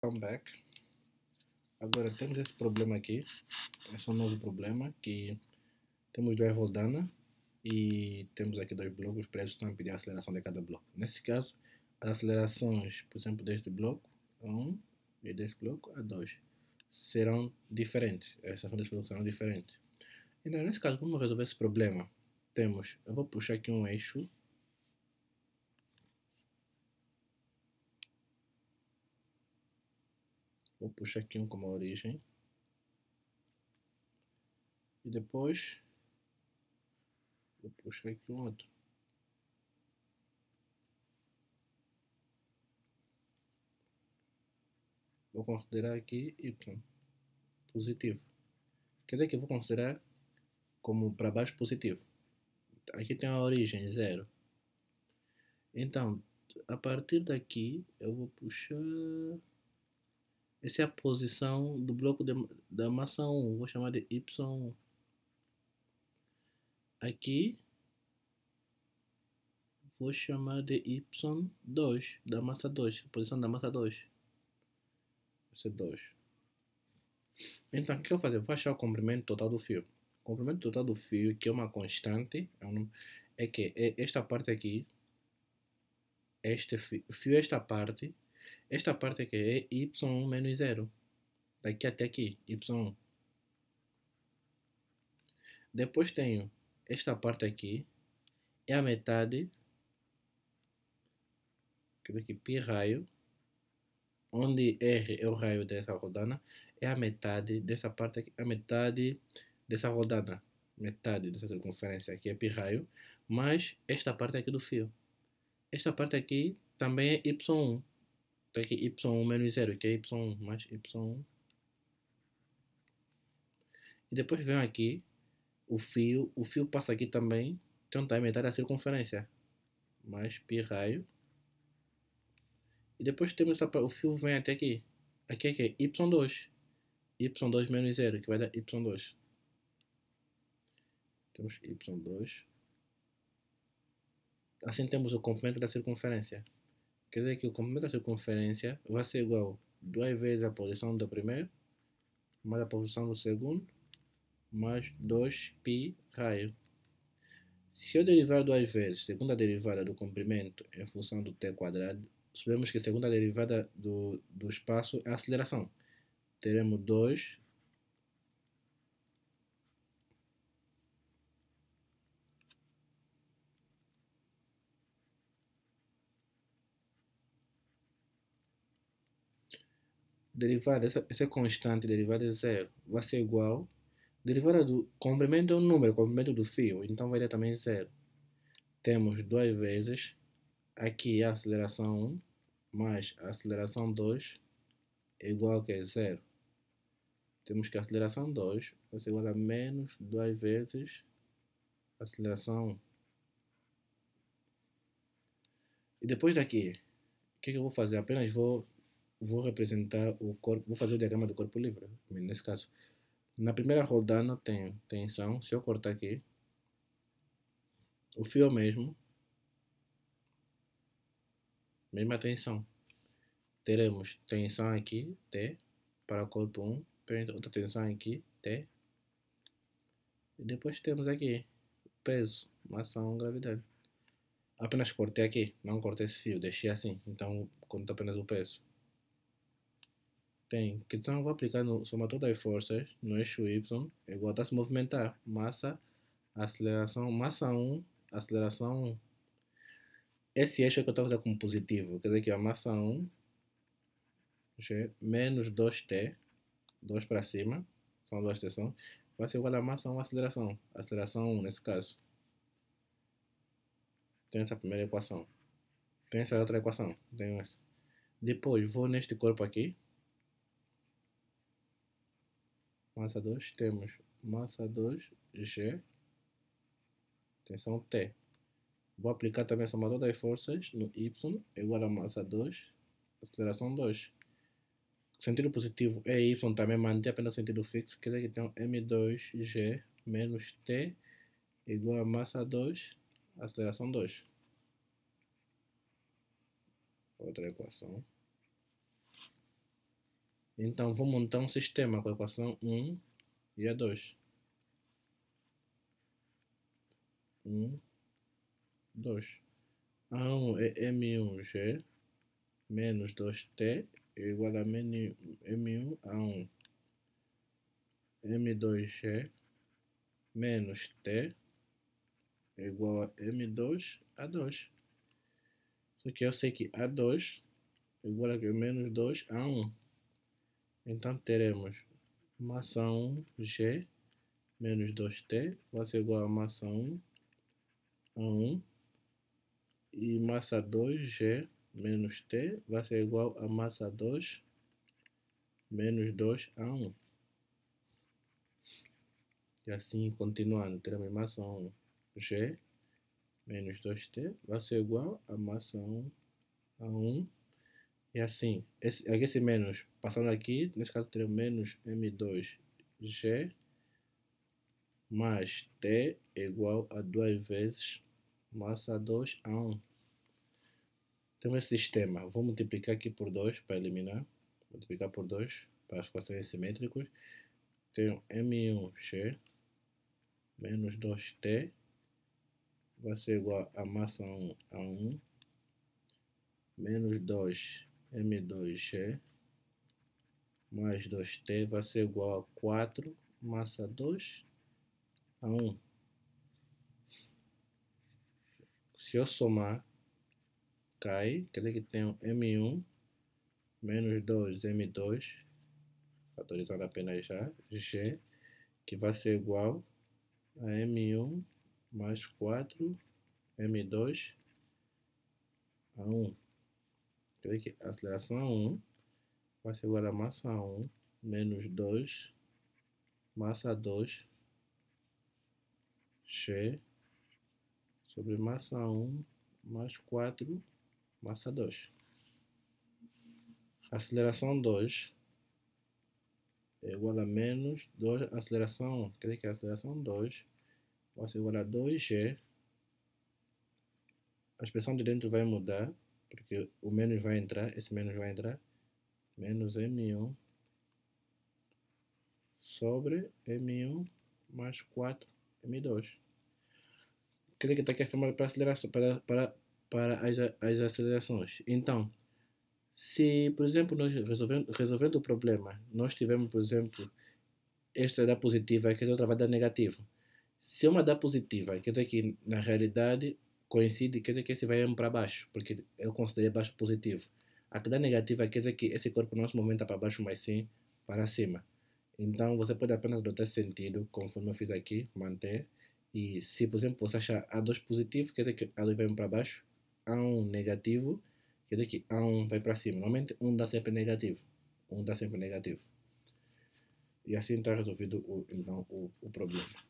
Come back. Agora temos esse problema aqui. Esse é um novo problema que temos dois rodanas e temos aqui dois blocos presos estão a pedir a aceleração de cada bloco. Nesse caso, as acelerações, por exemplo, deste bloco, a 1 e deste bloco, a 2, serão diferentes. As acelerações deste bloco serão diferentes. Então, nesse caso, como resolver esse problema. Temos, eu vou puxar aqui um eixo puxar aqui um como origem. E depois vou puxar aqui um outro. Vou considerar aqui Y positivo. Quer dizer que eu vou considerar como para baixo positivo. Aqui tem a origem, zero. Então, a partir daqui, eu vou puxar... Essa é a posição do bloco de, da massa 1. Vou chamar de Y1. Aqui. Vou chamar de Y2. Da massa 2. A posição da massa 2. Vai ser 2. Então, o que eu vou fazer? Vou achar o comprimento total do fio. O comprimento total do fio, que é uma constante, é, um, é que é esta parte aqui. Este fio, fio é esta parte esta parte aqui é y1 menos 0. Daqui até aqui, y1. Depois tenho esta parte aqui. É a metade. Aqui, pi raio. Onde R é o raio dessa rodada. É a metade dessa parte aqui. A metade dessa rodada. Metade dessa circunferência aqui é pi raio. Mais esta parte aqui do fio. Esta parte aqui também é y1 aqui y1 menos 0, que é y1 mais y1. E depois vem aqui o fio, o fio passa aqui também, então tá é metade da circunferência, mais π raio. E depois temos essa, o fio vem até aqui, aqui é que é y2, y2 menos 0, que vai dar y2. Temos y2. Assim temos o comprimento da circunferência. Quer dizer que o comprimento da circunferência vai ser igual a 2 vezes a posição do primeiro, mais a posição do segundo, mais 2π raio. Se eu derivar duas vezes segunda derivada do comprimento em função do t quadrado, sabemos que a segunda derivada do, do espaço é a aceleração. Teremos 2 derivada, essa, essa constante derivada de zero vai ser igual. Derivada do comprimento é um número, comprimento do fio, então vai dar também zero. Temos duas vezes aqui a aceleração 1 mais a aceleração 2 é igual a zero. Temos que a aceleração 2 vai ser igual a menos duas vezes a aceleração 1. E depois daqui, o que, que eu vou fazer? Apenas vou vou representar o corpo, vou fazer o diagrama do corpo livre, nesse caso. Na primeira rodana tenho tensão, se eu cortar aqui, o fio é o mesmo, mesma tensão. Teremos tensão aqui, T, para o corpo 1, outra tensão aqui, T, e depois temos aqui peso, massa gravidade. Apenas cortei aqui, não cortei esse fio, deixei assim, então conta apenas o peso. Tem. então eu vou aplicar no somatório das forças no eixo Y igual a se movimentar. Massa, aceleração, massa 1, aceleração 1. Esse eixo é que eu estou a como positivo. Quer dizer que a massa 1 G menos 2T, 2 para cima, são duas tensões, vai ser igual a massa 1 aceleração. Aceleração 1 nesse caso. Tem essa primeira equação. Tem essa outra equação. Tenho essa. Depois vou neste corpo aqui. massa 2, temos massa 2, G, tensão T. Vou aplicar também a somatória das forças no Y, igual a massa 2, aceleração 2. Sentido positivo é Y, também mantém apenas o sentido fixo, quer dizer que então M2G menos T igual a massa 2, aceleração 2. Outra equação. Então, vou montar um sistema com a equação 1 e a 2. 1, 2. A1 é M1G menos 2T é igual a M1 A1. M2G menos T é igual a M2 A2. Só que eu sei que A2 é igual a menos 2 A1. Então teremos massa 1 G menos 2T vai ser igual a massa 1 a 1 e massa 2 G menos T vai ser igual a massa 2 menos 2 a 1 e assim continuando teremos massa 1 G menos 2T vai ser igual a massa 1 a 1 e é assim, esse, é esse menos, passando aqui, nesse caso teria menos M2G mais T igual a 2 vezes massa 2 a 1. Então esse sistema, vou multiplicar aqui por 2 para eliminar, multiplicar por 2 para as equações simétricas. Tenho M1G menos 2T vai ser igual a massa 1 a 1 menos 2 M2G mais 2T vai ser igual a 4 massa 2 a 1. Se eu somar, cai, quer dizer que tenho M1 menos 2 M2, fatorizado apenas já, G, que vai ser igual a M1 mais 4 M2 a 1. Clique, aceleração 1, é vai ser segurar massa 1, menos 2, massa 2, X, sobre massa 1, mais 4, massa 2. Aceleração 2 é igual a menos 2, aceleração 1, quer dizer que a é aceleração 2 vai ser igual a 2G. A expressão de dentro vai mudar porque o menos vai entrar, esse menos vai entrar, menos M1 sobre M1 mais 4 M2. Quer dizer que está aqui a fórmula para, aceleração, para, para, para as, as acelerações. Então, se, por exemplo, nós resolvendo, resolvendo o problema, nós tivermos, por exemplo, esta dá positiva e a outra vai dar negativo. Se é uma dá positiva, quer dizer que, na realidade, coincide, quer dizer que esse vai mesmo para baixo, porque eu considerei baixo positivo. A que dá negativa é quer dizer que esse corpo não se movimenta tá para baixo, mas sim para cima. Então você pode apenas adotar esse sentido, conforme eu fiz aqui, manter. E se, por exemplo, você achar A2 positivo, quer dizer que A2 vai para baixo, A1 negativo, quer dizer que A1 vai para cima. Normalmente um dá sempre negativo, um dá sempre negativo. E assim está resolvido o, então, o, o problema.